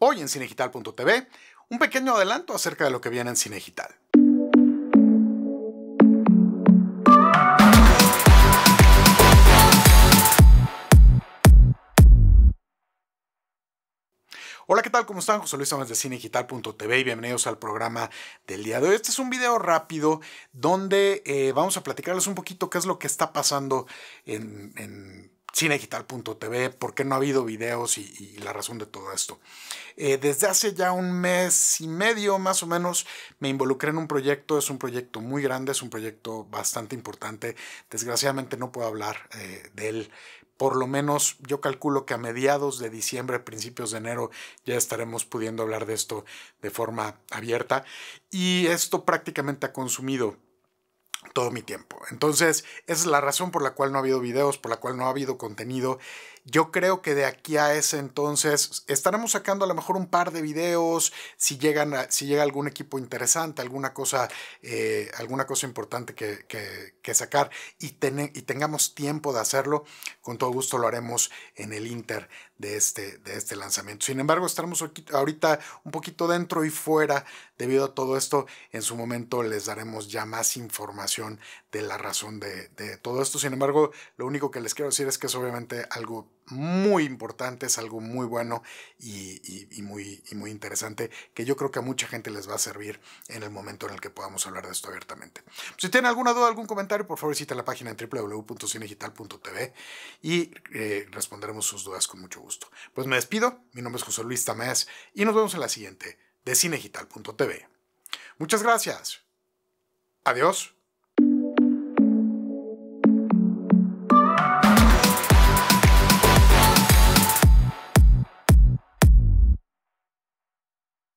Hoy en cinegital.tv, un pequeño adelanto acerca de lo que viene en Cinegital. Hola, ¿qué tal? ¿Cómo están? José Luis Gómez de Cinegital.tv y bienvenidos al programa del día de hoy. Este es un video rápido donde eh, vamos a platicarles un poquito qué es lo que está pasando en cinedigital.tv, por qué no ha habido videos y, la razón de todo esto. Eh, desde hace ya un mes y medio más o menos me involucré en un proyecto, es un proyecto muy grande, es un proyecto bastante importante. Desgraciadamente no puedo hablar eh, de él por lo menos yo calculo que a mediados de diciembre, principios de enero, ya estaremos pudiendo hablar de esto de forma abierta. Y esto prácticamente ha consumido todo mi tiempo. Entonces, esa es la razón por la cual no ha habido videos, por la cual no ha habido contenido. Yo creo que de aquí a ese entonces estaremos sacando a lo mejor un par de videos, si, llegan si llega algún equipo interesante, alguna cosa, eh, alguna cosa importante que, sacar y, y, tengamos tiempo de hacerlo, con todo gusto lo haremos en el Inter de este, de este lanzamiento. Sin embargo, estaremos ahorita un poquito dentro y fuera debido a todo esto. En su momento les daremos ya más información de la razón de, de todo esto. Sin embargo, lo único que les quiero decir es que es obviamente algo muy importante, es algo muy bueno y, muy, muy interesante que yo creo que a mucha gente les va a servir en el momento en el que podamos hablar de esto abiertamente. Si tienen alguna duda, algún comentario, por favor visiten la página en www.cinegital.tv y eh, responderemos sus dudas con mucho gusto. Pues me despido, mi nombre es José Luis Tamés y nos vemos en la siguiente de cinegital.tv. Muchas gracias. Adiós.